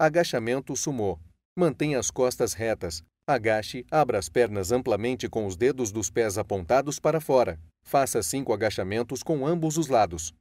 Agachamento sumô. Mantenha as costas retas. Agache, abra as pernas amplamente com os dedos dos pés apontados para fora. Faça cinco agachamentos com ambos os lados.